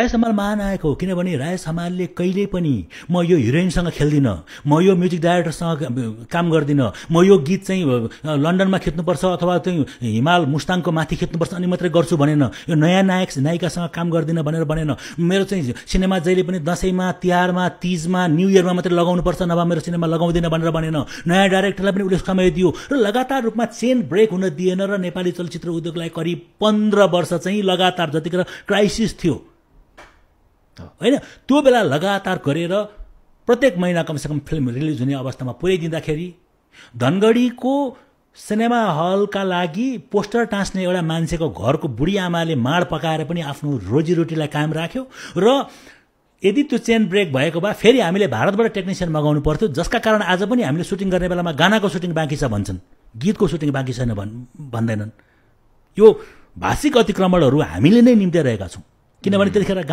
राजेश हमाल महानायक हो किनभने राय हमालले कहिले पनि म यो हिरोइनसँग खेल्दिनँ म यो म्युजिक डाइरेक्टरसँग काम गर्दिनँ म यो गीत चाहिँ लन्डनमा खेच्नुपर्छ अथवा चाहिँ हिमाल मुस्ताङको माथि खेच्नुपर्छ अनि मात्रै गर्छु भनेन यो नयाँ नायक नायिकासँग काम गर्दिनँ भनेर भनेन मेरो चाहिँ सिनेमा जहिले पनि दसैँमा तिहारमा तिजमा न्यु इयरमा मात्रै लगाउनुपर्छ नभए मेरो सिनेमा लगाउँदिन भनेर भनेन नयाँ डाइरेक्टरलाई पनि उसले समय दियो र लगातार रूपमा चेन ब्रेक हुन दिएन र नेपाली चलचित्र उद्योगलाई करिब पन्ध्र वर्ष चाहिँ लगातार जतिखेर क्राइसिस थियो होइन त्यो बेला लगातार गरेर प्रत्येक महिना कमसेकम फिल्म रिलिज हुने अवस्थामा पुर्याइदिँदाखेरि धनगढीको सिनेमा हलका लागि पोस्टर टाँस्ने एउटा मान्छेको घरको बुढी आमाले माड पकाएर पनि आफ्नो रोजीरोटीलाई कायम राख्यो र यदि त्यो चेन ब्रेक भएको भए फेरि हामीले भारतबाट टेक्निसियन मगाउनु पर्थ्यो जसका कारण आज पनि हामीले सुटिङ गर्ने बेलामा गानाको सुटिङ बाँकी छ भन्छन् गीतको सुटिङ बाँकी छैन भन् भन्दैनन् यो भाषिक अतिक्रमणहरू हामीले नै निम्त्याइरहेका छौँ किनभने त्यतिखेर